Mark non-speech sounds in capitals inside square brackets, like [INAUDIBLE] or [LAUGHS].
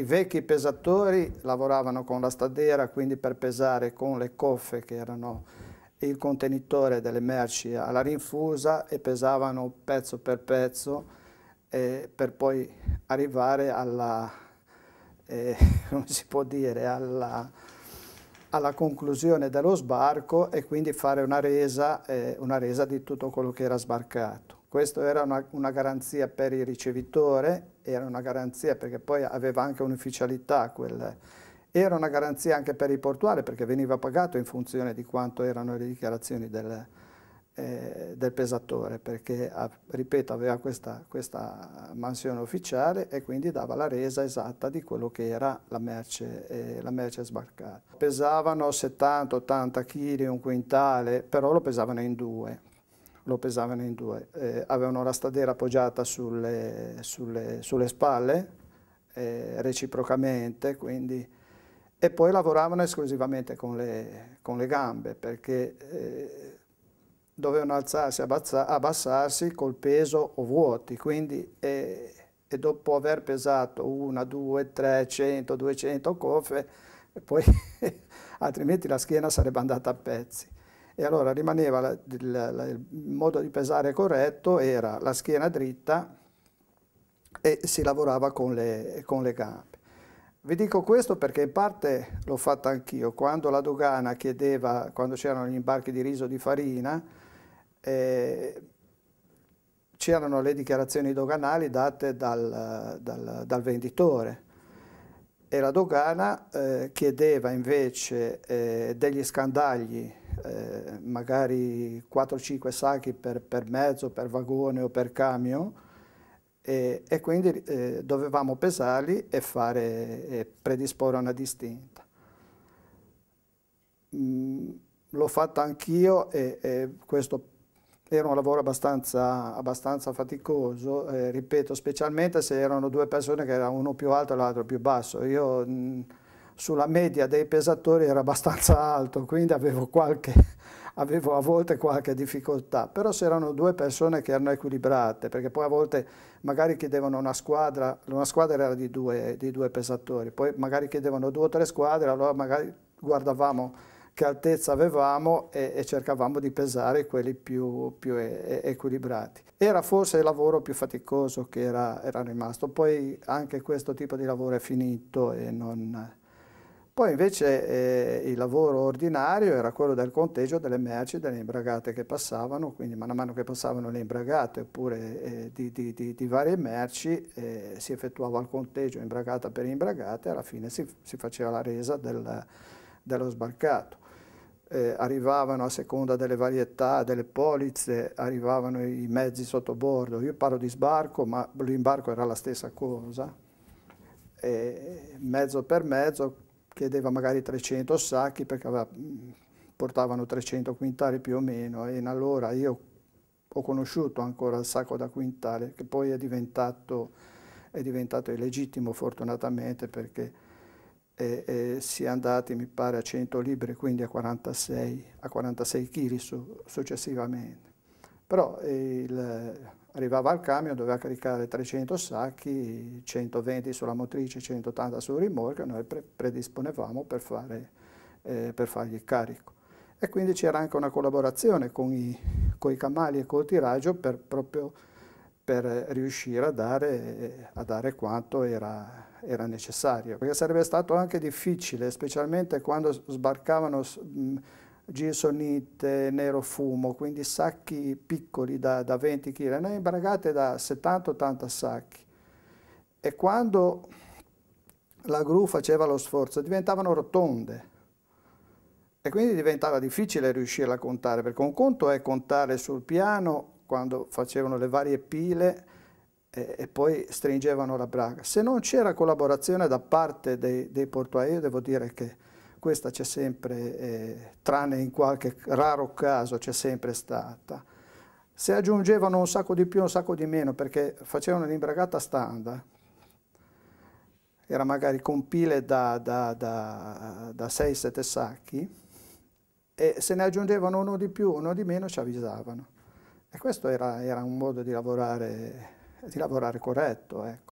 i vecchi pesatori lavoravano con la stadera, quindi per pesare con le coffe che erano il contenitore delle merci alla rinfusa e pesavano pezzo per pezzo eh, per poi arrivare alla, eh, [LAUGHS] come si può dire, alla, alla, conclusione dello sbarco e quindi fare una resa, eh, una resa di tutto quello che era sbarcato. Questa era una, una, garanzia per il ricevitore, era una garanzia perché poi aveva anche un'ufficialità, era una garanzia anche per il portuale perché veniva pagato in funzione di quanto erano le dichiarazioni del, eh, del pesatore, perché ripeto aveva questa, questa, mansione ufficiale e quindi dava la resa esatta di quello che era la merce, eh, la merce sbarcata. Pesavano 70-80 kg un quintale, però lo pesavano in due lo pesavano in due. Eh, avevano la stadera appoggiata sulle, sulle, sulle spalle, eh, reciprocamente, quindi... E poi lavoravano esclusivamente con le, con le gambe, perché eh, dovevano alzarsi, abbassa, abbassarsi col peso o vuoti, quindi... Eh, e dopo aver pesato una, due, tre, cento, duecento coffe, [LAUGHS] poi altrimenti la schiena sarebbe andata a pezzi e allora rimaneva la, la, la, il modo di pesare corretto era la schiena dritta e si lavorava con le, con le gambe. Vi dico questo perché in parte l'ho fatto anch'io, quando la dogana chiedeva, quando c'erano gli imbarchi di riso di farina, eh, c'erano le dichiarazioni doganali date dal, dal, dal venditore e la dogana eh, chiedeva invece eh, degli scandagli eh, magari 4-5 sacchi per, per, mezzo, per vagone o per camion e, e quindi eh, dovevamo pesarli e, fare, e predisporre una distinta. Mm, l'ho fatto anch'io e, e, questo era un lavoro abbastanza, abbastanza faticoso, eh, ripeto, specialmente se erano due persone che era uno più alto e l'altro più basso. Io, mh, mm, sulla media dei pesatori era abbastanza alto, quindi avevo, qualche, avevo a volte qualche difficoltà, però se erano due persone che erano equilibrate, perché poi a volte magari chiedevano una squadra, una squadra era di due, di due pesatori, poi magari chiedevano due o tre squadre, allora magari guardavamo che altezza avevamo e, e cercavamo di pesare quelli più, più e, e equilibrati. Era forse il lavoro più faticoso che era, era rimasto, poi anche questo tipo di lavoro è finito e non poi invece eh, il lavoro ordinario era quello del conteggio delle merci delle imbragate che passavano, quindi man mano che passavano le imbragate oppure eh, di, di, di, di, varie merci eh, si effettuava il conteggio imbragata per imbragata e alla fine si, si faceva la resa del, dello sbarcato. Eh, arrivavano a seconda delle varietà, delle polizze, arrivavano i mezzi sottobordo. Io parlo di sbarco, ma l'imbarco era la stessa cosa. Eh, mezzo per mezzo chiedeva magari 300 sacchi perché aveva, portavano 300 quintali più o meno e allora io ho conosciuto ancora il sacco da quintale che poi è diventato, è diventato illegittimo fortunatamente perché e, e si è andati mi pare a 100 libri quindi a 46 a 46 kg su, successivamente però il, arrivava al camion, doveva caricare 300 sacchi, 120 sulla motrice, 180 sul rimorchio, noi pre predisponevamo per, fare, eh, per fargli il carico. E quindi c'era anche una collaborazione con i, con i camali e col tiraggio per, proprio per riuscire a dare, a dare quanto era, era, necessario. Perché sarebbe stato anche difficile, specialmente quando sbarcavano... Mh, gisonite, nero fumo, quindi sacchi piccoli da, da 20 kg, ne imbragate da 70-80 sacchi. E quando la gru faceva lo sforzo diventavano rotonde e quindi diventava difficile riuscire a contare, perché un conto è contare sul piano quando facevano le varie pile e, e poi stringevano la braga. Se non c'era collaborazione da parte dei, dei portuaio, devo dire che questa c'è sempre, eh, tranne in qualche raro caso, c'è sempre stata. Se aggiungevano un sacco di più, un sacco di meno, perché facevano l'imbragata standard, era magari con pile da, da, da, da 6-7 sacchi, e se ne aggiungevano uno di più, uno di meno, ci avvisavano. E questo era, era un modo di lavorare, di lavorare corretto. Ecco.